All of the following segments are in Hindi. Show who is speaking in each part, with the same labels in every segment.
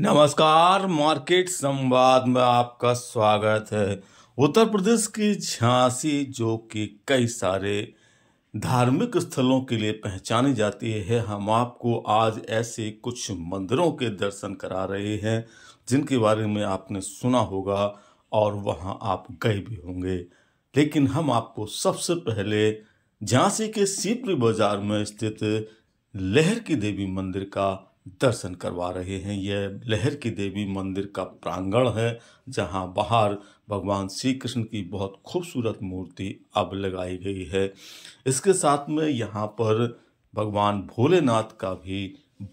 Speaker 1: नमस्कार मार्केट संवाद में आपका स्वागत है उत्तर प्रदेश की झांसी जो कि कई सारे धार्मिक स्थलों के लिए पहचानी जाती है हम आपको आज ऐसे कुछ मंदिरों के दर्शन करा रहे हैं जिनके बारे में आपने सुना होगा और वहां आप गए भी होंगे लेकिन हम आपको सबसे पहले झांसी के सीपरी बाजार में स्थित लहर की देवी मंदिर का दर्शन करवा रहे हैं यह लहर की देवी मंदिर का प्रांगण है जहां बाहर भगवान श्री कृष्ण की बहुत खूबसूरत मूर्ति अब लगाई गई है इसके साथ में यहां पर भगवान भोलेनाथ का भी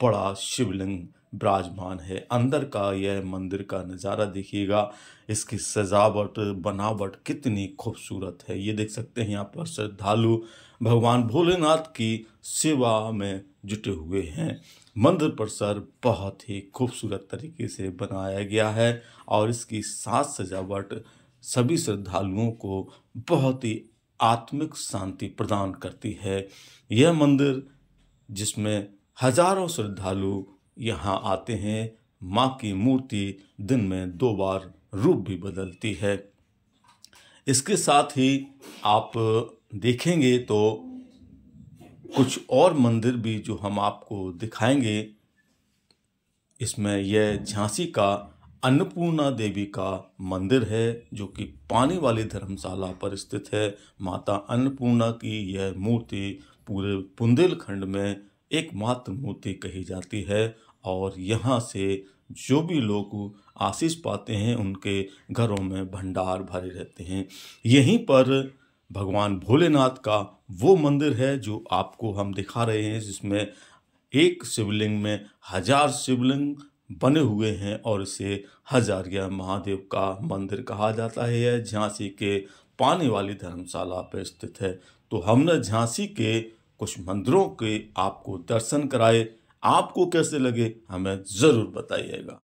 Speaker 1: बड़ा शिवलिंग विराजमान है अंदर का यह मंदिर का नज़ारा देखिएगा इसकी सजावट बनावट कितनी खूबसूरत है ये देख सकते हैं यहाँ पर श्रद्धालु भगवान भोलेनाथ की सेवा में जुटे हुए हैं मंदिर परिसर बहुत ही खूबसूरत तरीके से बनाया गया है और इसकी साज सजावट सभी श्रद्धालुओं को बहुत ही आत्मिक शांति प्रदान करती है यह मंदिर जिसमें हजारों श्रद्धालु यहाँ आते हैं माँ की मूर्ति दिन में दो बार रूप भी बदलती है इसके साथ ही आप देखेंगे तो कुछ और मंदिर भी जो हम आपको दिखाएंगे इसमें यह झांसी का अन्नपूर्णा देवी का मंदिर है जो कि पानी वाली धर्मशाला पर स्थित है माता अन्नपूर्णा की यह मूर्ति पूरे बुंदेलखंड में एकमात्र मूर्ति कही जाती है और यहाँ से जो भी लोग आशीष पाते हैं उनके घरों में भंडार भरे रहते हैं यहीं पर भगवान भोलेनाथ का वो मंदिर है जो आपको हम दिखा रहे हैं जिसमें एक शिवलिंग में हजार शिवलिंग बने हुए हैं और इसे हजारिया महादेव का मंदिर कहा जाता है यह झांसी के पानी वाली धर्मशाला पर स्थित है तो हमने झांसी के कुछ मंदिरों के आपको दर्शन कराए आपको कैसे लगे हमें ज़रूर बताइएगा